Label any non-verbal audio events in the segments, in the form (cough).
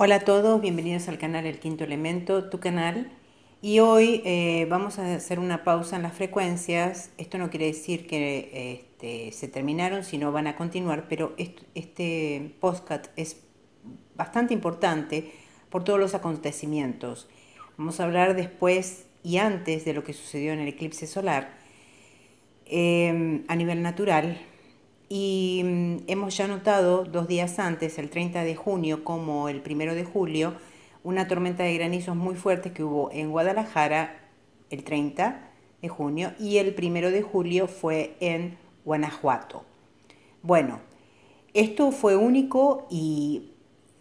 Hola a todos, bienvenidos al canal El Quinto Elemento, tu canal. Y hoy eh, vamos a hacer una pausa en las frecuencias. Esto no quiere decir que este, se terminaron, sino van a continuar, pero este podcast es bastante importante por todos los acontecimientos. Vamos a hablar después y antes de lo que sucedió en el eclipse solar eh, a nivel natural, y mm, hemos ya notado dos días antes, el 30 de junio como el 1 de julio, una tormenta de granizos muy fuerte que hubo en Guadalajara el 30 de junio y el 1 de julio fue en Guanajuato. Bueno, esto fue único y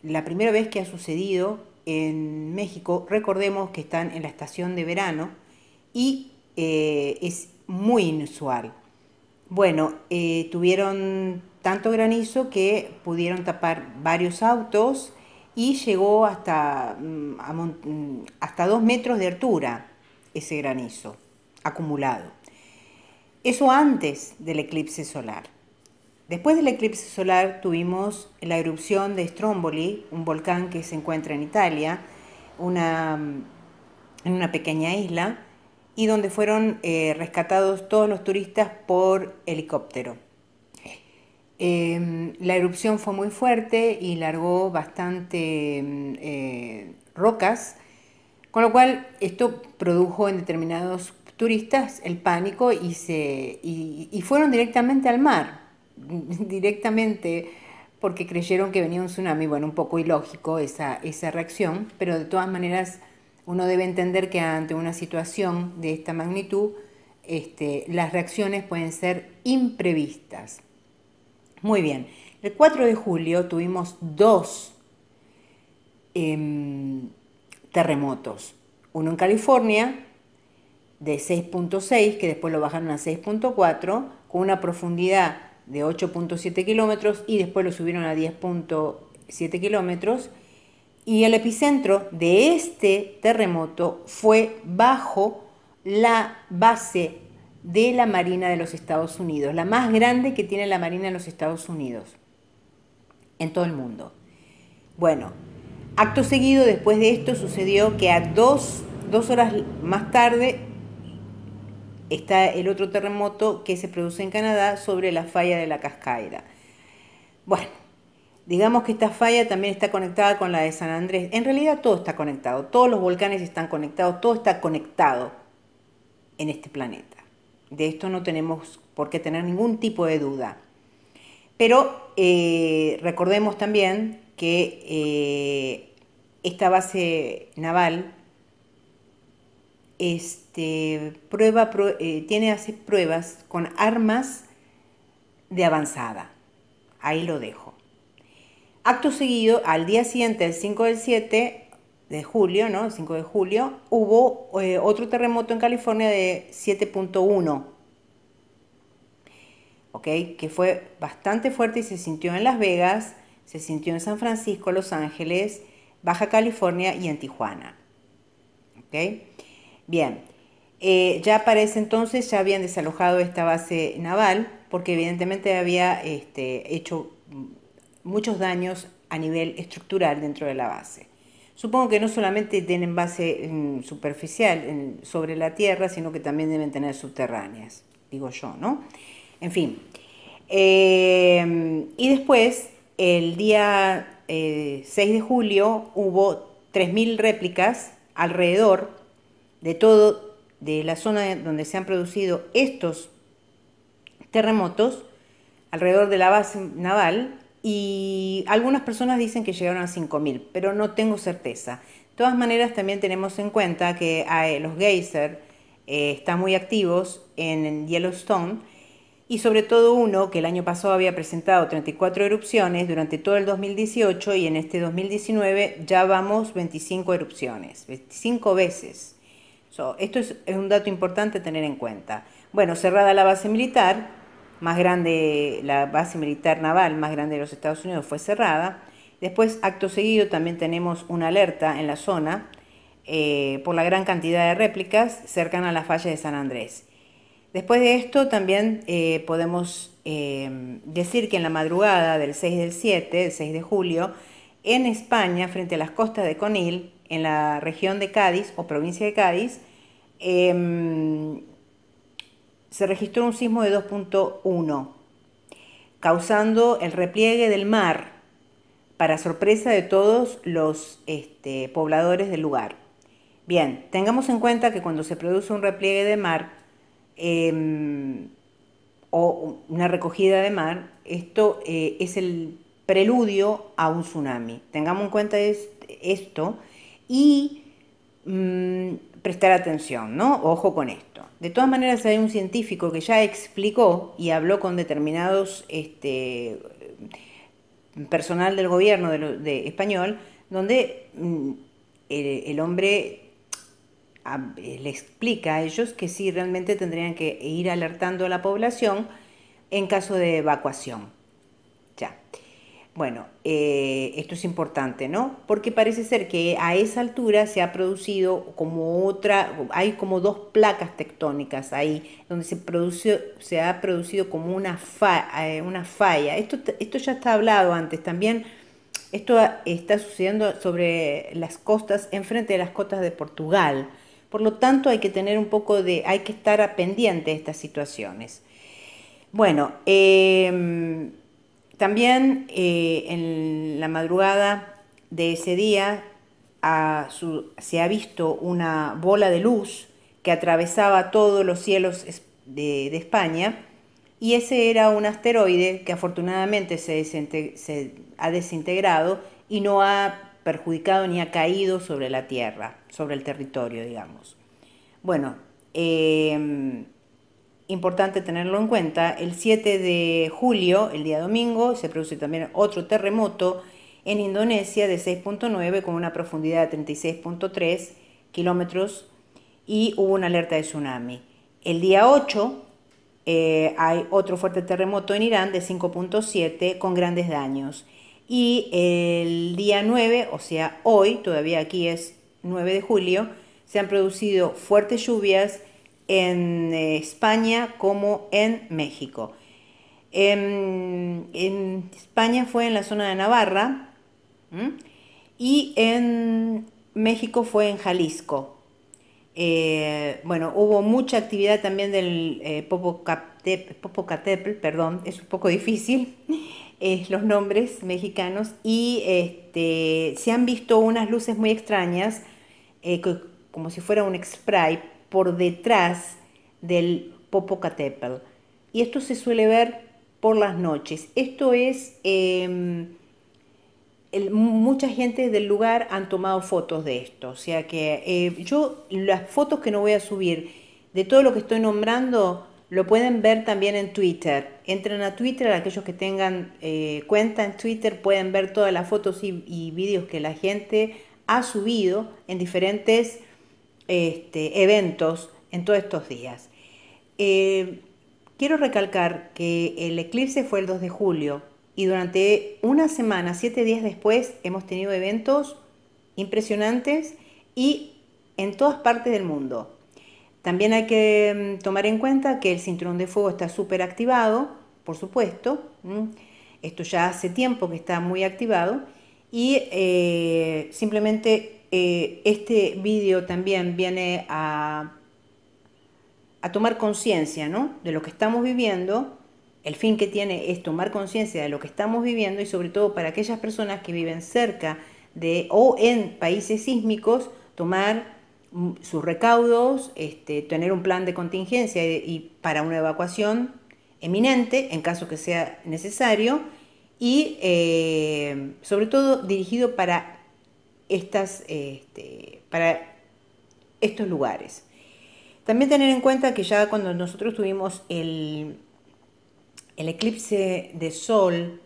la primera vez que ha sucedido en México, recordemos que están en la estación de verano y eh, es muy inusual. Bueno, eh, tuvieron tanto granizo que pudieron tapar varios autos y llegó hasta, mm, mm, hasta dos metros de altura ese granizo acumulado. Eso antes del eclipse solar. Después del eclipse solar tuvimos la erupción de Stromboli, un volcán que se encuentra en Italia, mm, en una pequeña isla, y donde fueron eh, rescatados todos los turistas por helicóptero. Em, la erupción fue muy fuerte y largó bastante em, eh, rocas, con lo cual esto produjo en determinados turistas el pánico y, se, fueron directamente al mar, (laughs) directamente porque creyeron que venía un tsunami. Bueno, un poco ilógico esa, esa reacción, pero de todas maneras uno debe entender que ante una situación de esta magnitud, este, las reacciones pueden ser imprevistas. Muy bien, el 4 de julio tuvimos dos em, terremotos, uno en California de 6.6, que después lo bajaron a 6.4, con una profundidad de 8.7 kilómetros y después lo subieron a 10.7 kilómetros y el epicentro de este terremoto fue bajo la base de la Marina de los Estados Unidos, la más grande que tiene la Marina de los Estados Unidos en todo el mundo. Bueno, acto seguido después de esto sucedió que a dos, horas más tarde está el otro terremoto que se produce en Canadá sobre la falla de la Cascada. Bueno, Digamos que esta falla también está conectada con la de San Andrés. En realidad todo está conectado, todos los volcanes están conectados, todo está conectado en este planeta. De esto no tenemos por qué tener ningún tipo de duda. Pero eh, recordemos también que eh, esta base naval este, prueba, eh, tiene pruebas con armas de avanzada. Ahí lo dejo. Acto seguido, al día siguiente, el 5 del 7 de julio, ¿no? 5 de julio, hubo eh, otro terremoto en California de 7.1, ¿ok? Que fue bastante fuerte y se sintió en Las Vegas, se sintió en San Francisco, Los Ángeles, Baja California y en Tijuana, Bien, eh, ya ya ese entonces, ya habían desalojado esta base naval porque evidentemente había este, hecho muchos daños a nivel estructural dentro de la base. Supongo que no solamente tienen base mm, superficial sobre la tierra, sino que también deben tener subterráneas, digo yo, ¿no? En fin. Em, y después, el día 6 eh, de julio, hubo 3.000 réplicas alrededor de todo, de la zona donde se han producido estos terremotos, alrededor de la base naval, y algunas personas dicen que llegaron a 5.000, pero no tengo certeza. De todas maneras, también tenemos en cuenta que ah, eh, los geysers eh, están muy activos en Yellowstone y sobre todo uno que el año pasado había presentado 34 erupciones durante todo el 2018 y en este 2019 ya vamos 25 erupciones, 25 veces. esto es, un dato importante tener en cuenta. Bueno, cerrada la base militar, más grande, la base militar naval más grande de los Estados Unidos fue cerrada. Después, acto seguido, también tenemos una alerta en la zona eh, por la gran cantidad de réplicas cercana a la falla de San Andrés. Después de esto, también eh, podemos eh, decir que en la madrugada del 6 del 7, el 6 de julio, en España, frente a las costas de Conil, en la región de Cádiz o provincia de Cádiz, em, se registró un sismo de 2.1, causando el repliegue del mar, para sorpresa de todos los este, pobladores del lugar. Bien, tengamos en cuenta que cuando se produce un repliegue de mar em, o una recogida de mar, esto eh, es el preludio a un tsunami. Tengamos en cuenta esto y mm, prestar atención, ¿no? Ojo con esto. De todas maneras, hay un científico que ya explicó y habló con determinados este, personal del gobierno de, español, donde mm, el, hombre ah, le explica a ellos que sí realmente tendrían que ir alertando a la población en caso de evacuación. Ya. Bueno, eh, esto es importante, ¿no? Porque parece ser que a esa altura se ha producido como otra, hay como dos placas tectónicas ahí, donde se, ha producido como eh, una, falla. Esto, esto ya está hablado antes también. Esto está sucediendo sobre las costas, enfrente de las costas de Portugal. Por lo tanto, hay que tener un poco de, hay que estar pendiente de estas situaciones. Bueno, em, también eh, en la madrugada de ese día se ha visto una bola de luz que atravesaba todos los cielos de, España y ese era un asteroide que afortunadamente se, ha desintegrado y no ha perjudicado ni ha caído sobre la Tierra, sobre el territorio, digamos. Bueno, em, importante tenerlo en cuenta, el 7 de julio, el día domingo, se produce también otro terremoto en Indonesia de 6.9 con una profundidad de 36.3 kilómetros y hubo una alerta de tsunami. El día 8 eh, hay otro fuerte terremoto en Irán de 5.7 con grandes daños. Y el día 9, o sea, hoy, todavía aquí es 9 de julio, se han producido fuertes lluvias en eh, España como en México. Em, en, España fue en la zona de Navarra y en México fue en Jalisco. Eh, bueno, hubo mucha actividad también del eh, Popocatépetl, perdón, es un poco difícil (laughs) eh, los nombres mexicanos, y este, se han visto unas luces muy extrañas, como si fuera un spray, por detrás del Popocatépetl. Y esto se suele ver por las noches. Esto es, em, mucha gente del lugar han tomado fotos de esto. O sea que eh, yo las fotos que no voy a subir de todo lo que estoy nombrando lo pueden ver también en Twitter. Entren a Twitter, aquellos que tengan eh, cuenta en Twitter pueden ver todas las fotos y, y vídeos que la gente ha subido en diferentes este, eventos en todos estos días. Eh, quiero recalcar que el eclipse fue el 2 de julio y durante una semana, siete días después, hemos tenido eventos impresionantes y en todas partes del mundo. También hay que mm, tomar en cuenta que el cinturón de fuego está súper activado, por supuesto. Esto ya hace tiempo que está muy activado. Y eh, simplemente eh, este vídeo también viene a, a tomar conciencia ¿no? de lo que estamos viviendo. El fin que tiene es tomar conciencia de lo que estamos viviendo y sobre todo para aquellas personas que viven cerca de o en países sísmicos, tomar mm, sus recaudos, este, tener un plan de contingencia y, para una evacuación eminente en caso que sea necesario y eh, sobre todo dirigido para estas, este, para estos lugares. También tener en cuenta que ya cuando nosotros tuvimos el, el eclipse de sol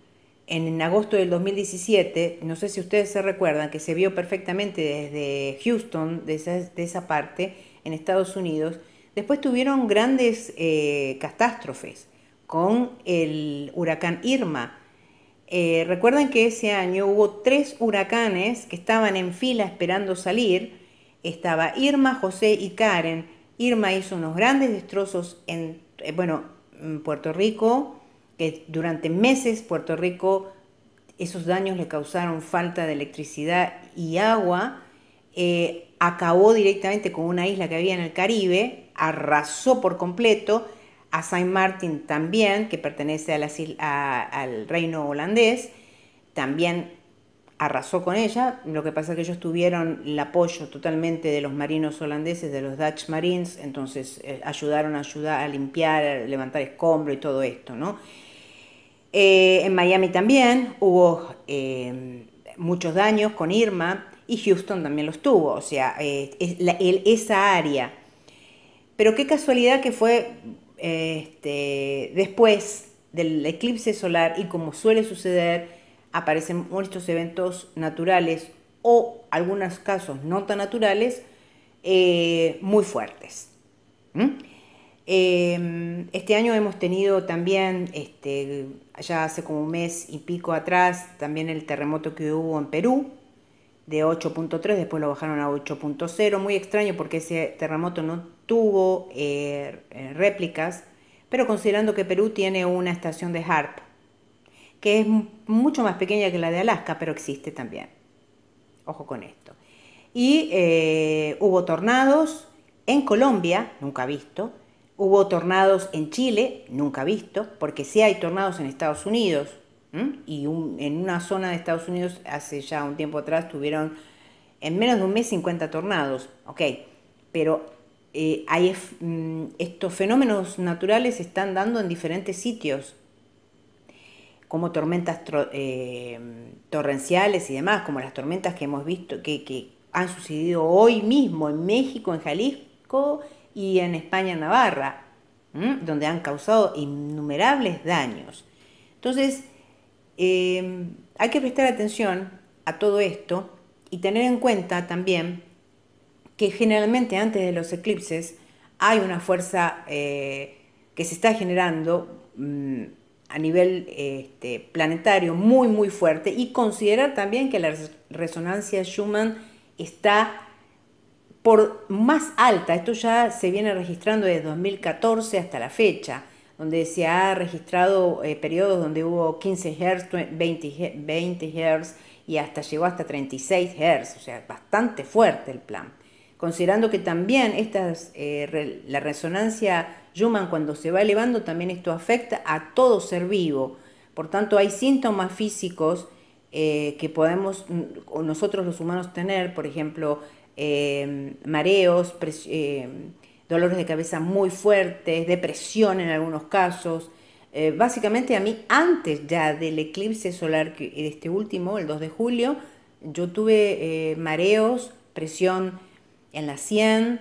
en, agosto del 2017, no sé si ustedes se recuerdan, que se vio perfectamente desde Houston, de esa, parte, en Estados Unidos, después tuvieron grandes eh, catástrofes con el huracán Irma, eh, recuerden que ese año hubo tres huracanes que estaban en fila esperando salir. Estaba Irma, José y Karen. Irma hizo unos grandes destrozos en, eh, bueno, Puerto Rico, que durante meses Puerto Rico esos daños le causaron falta de electricidad y agua. Eh, acabó directamente con una isla que había en el Caribe, arrasó por completo a Saint Martin también, que pertenece al reino holandés, también arrasó con ella. Lo que pasa es que ellos tuvieron el apoyo totalmente de los marinos holandeses, de los Dutch Marines, entonces eh, ayudaron a, a limpiar, a levantar escombro y todo esto, ¿no? Eh, en Miami también hubo eh, muchos daños con Irma y Houston también los tuvo, o sea, esa área. Pero qué casualidad que fue este, después del eclipse solar y como suele suceder, aparecen muchos eventos naturales o algunos casos no tan naturales eh, muy fuertes. Em, este año hemos tenido también, este, ya hace como un mes y pico atrás, también el terremoto que hubo en Perú, de 8.3, después lo bajaron a 8.0, muy extraño porque ese terremoto no tuvo eh, eh, réplicas, pero considerando que Perú tiene una estación de HARP, que es mucho más pequeña que la de Alaska, pero existe también. Ojo con esto. Y eh, hubo tornados en Colombia, nunca visto, hubo tornados en Chile, nunca visto, porque sí hay tornados en Estados Unidos, ¿Mm? Y en una zona de Estados Unidos, hace ya un tiempo atrás, tuvieron en menos de un mes 50 tornados. Ok, pero eh, hay, mm, estos fenómenos naturales se están dando en diferentes sitios, como tormentas eh, torrenciales y demás, como las tormentas que hemos visto, que, han sucedido hoy mismo en México, en Jalisco y en España, en Navarra, donde han causado innumerables daños. Entonces, Em, hay que prestar atención a todo esto y tener en cuenta también que generalmente antes de los eclipses hay una fuerza eh, que se está generando mm, a nivel este, planetario muy muy fuerte y considerar también que la resonancia Schumann está por más alta, esto ya se viene registrando desde 2014 hasta la fecha, donde se ha registrado eh, periodos donde hubo 15 Hz, 20, Hz y hasta llegó hasta 36 Hz, o sea, bastante fuerte el plan. Considerando que también estas, eh, la resonancia human cuando se va elevando, también esto afecta a todo ser vivo. Por tanto, hay síntomas físicos eh, que podemos mm, nosotros los humanos tener, por ejemplo, mareos, dolores de cabeza muy fuertes, depresión en algunos casos. Eh, básicamente a mí antes ya del eclipse solar, que, este último, el 2 de julio, yo tuve eh, mareos, presión en la sien,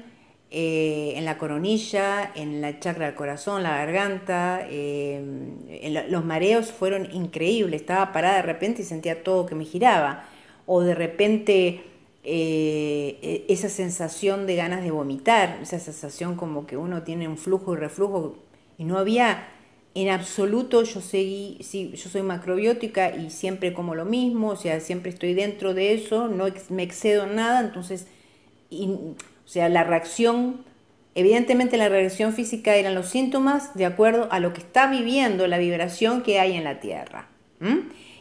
eh, en la coronilla, en la chakra del corazón, la garganta. los mareos fueron increíbles. Estaba parada de repente y sentía todo que me giraba. O de repente eh, e, esa sensación de ganas de vomitar, esa sensación como que uno tiene un flujo y reflujo, y no había en absoluto, yo sí, yo soy macrobiótica y siempre como lo mismo, o sea, siempre estoy dentro de eso, no me excedo en nada, entonces, o sea, la reacción, evidentemente la reacción física eran los síntomas de acuerdo a lo que está viviendo, la vibración que hay en la Tierra.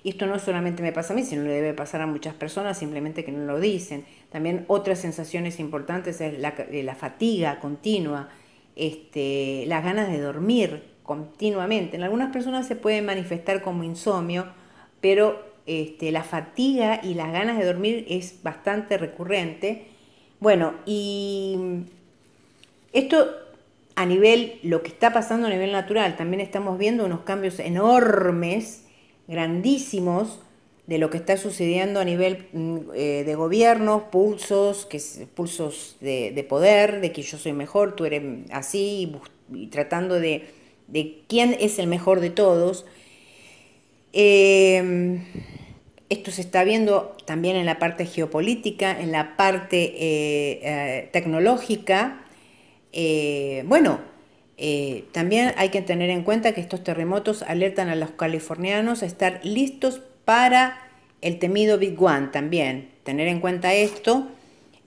Y esto no solamente me pasa a mí, sino le debe pasar a muchas personas, simplemente que no lo dicen. También otras sensaciones importantes es la, eh, fatiga continua, este, las ganas de dormir continuamente. En algunas personas se puede manifestar como insomnio, pero este, la fatiga y las ganas de dormir es bastante recurrente. Bueno, y esto a nivel, lo que está pasando a nivel natural, también estamos viendo unos cambios enormes grandísimos de lo que está sucediendo a nivel mm, eh, de gobiernos, pulsos, que pulsos de, poder, de que yo soy mejor, tú eres así, y, tratando de, quién es el mejor de todos. Em, esto se está viendo también en la parte geopolítica, en la parte eh, eh, tecnológica. bueno, eh, también hay que tener en cuenta que estos terremotos alertan a los californianos a estar listos para el temido Big One también. Tener en cuenta esto.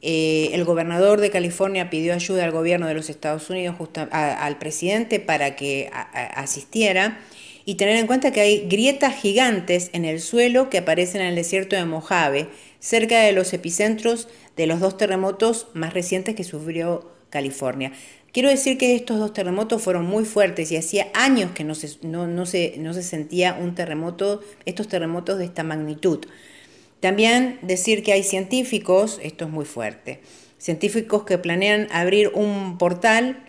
Eh, el gobernador de California pidió ayuda al gobierno de los Estados Unidos, al presidente, para que asistiera. Y tener en cuenta que hay grietas gigantes en el suelo que aparecen en el desierto de Mojave, cerca de los epicentros de los dos terremotos más recientes que sufrió California. Quiero decir que estos dos terremotos fueron muy fuertes y hacía años que no se, no, no, se, sentía un terremoto, estos terremotos de esta magnitud. También decir que hay científicos, esto es muy fuerte, científicos que planean abrir un portal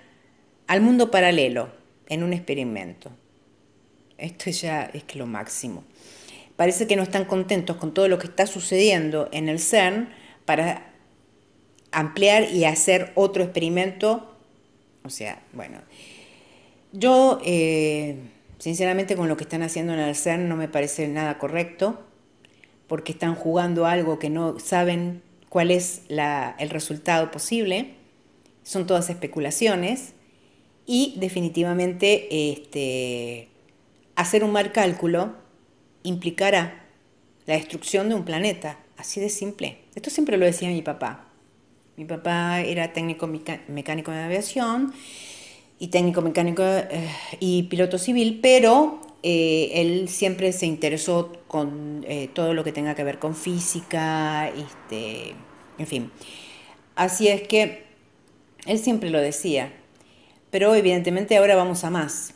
al mundo paralelo en un experimento. Esto ya es que lo máximo. Parece que no están contentos con todo lo que está sucediendo en el CERN para ampliar y hacer otro experimento o sea, bueno, yo eh, sinceramente con lo que están haciendo en el CERN no me parece nada correcto, porque están jugando algo que no saben cuál es el resultado posible. Son todas especulaciones y definitivamente este, hacer un mal cálculo implicará la destrucción de un planeta. Así de simple. Esto siempre lo decía mi papá. Mi papá era técnico mecánico de aviación y técnico mecánico eh, y piloto civil, pero eh, él siempre se interesó con eh, todo lo que tenga que ver con física, este, en fin. Así es que él siempre lo decía, pero evidentemente ahora vamos a más.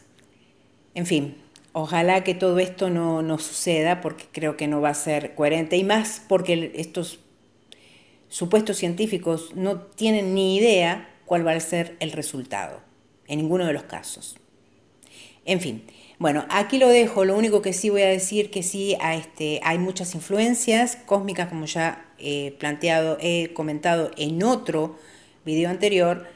En fin, ojalá que todo esto no, no suceda porque creo que no va a ser coherente y más porque estos supuestos científicos no tienen ni idea cuál va a ser el resultado, en ninguno de los casos. En fin, bueno, aquí lo dejo, lo único que sí voy a decir que sí este, hay muchas influencias cósmicas, como ya he eh, planteado, he comentado en otro video anterior.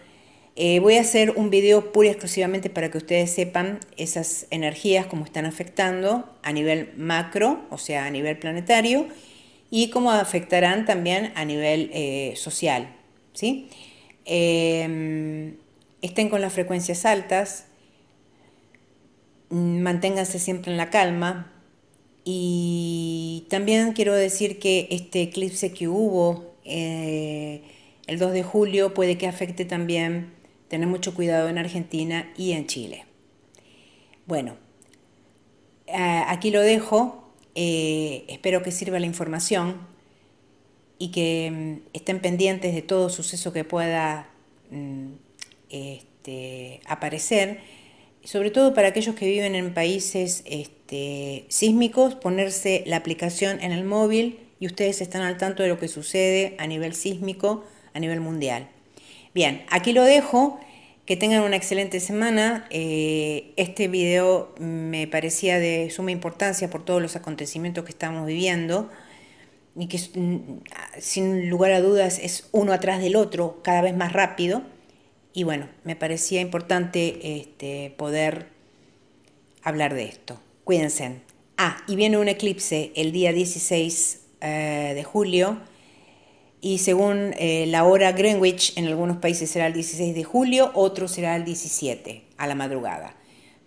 Eh, voy a hacer un video pura y exclusivamente para que ustedes sepan esas energías, cómo están afectando a nivel macro, o sea, a nivel planetario, y cómo afectarán también a nivel eh, social. Em, estén con las frecuencias altas, mm, manténganse siempre en la calma y también quiero decir que este eclipse que hubo eh, el 2 de julio puede que afecte también tener mucho cuidado en Argentina y en Chile. Bueno, aquí lo dejo eh, espero que sirva la información y que mm, estén pendientes de todo suceso que pueda mm, este, aparecer, sobre todo para aquellos que viven en países este, sísmicos, ponerse la aplicación en el móvil y ustedes están al tanto de lo que sucede a nivel sísmico, a nivel mundial. Bien, aquí lo dejo. Que tengan una excelente semana. Eh, este video me parecía de suma importancia por todos los acontecimientos que estamos viviendo y que mm, sin lugar a dudas es uno atrás del otro, cada vez más rápido. Y bueno, me parecía importante este, poder hablar de esto. Cuídense. Ah, y viene un eclipse el día 16 eh, de julio y según eh, la hora Greenwich, en algunos países será el 16 de julio, otros será el 17 a la madrugada.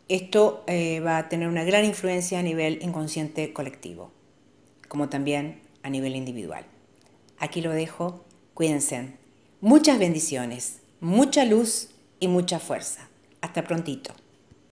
Esto eh, va a tener una gran influencia a nivel inconsciente colectivo, como también a nivel individual. Aquí lo dejo, cuídense. Muchas bendiciones, mucha luz y mucha fuerza. Hasta prontito.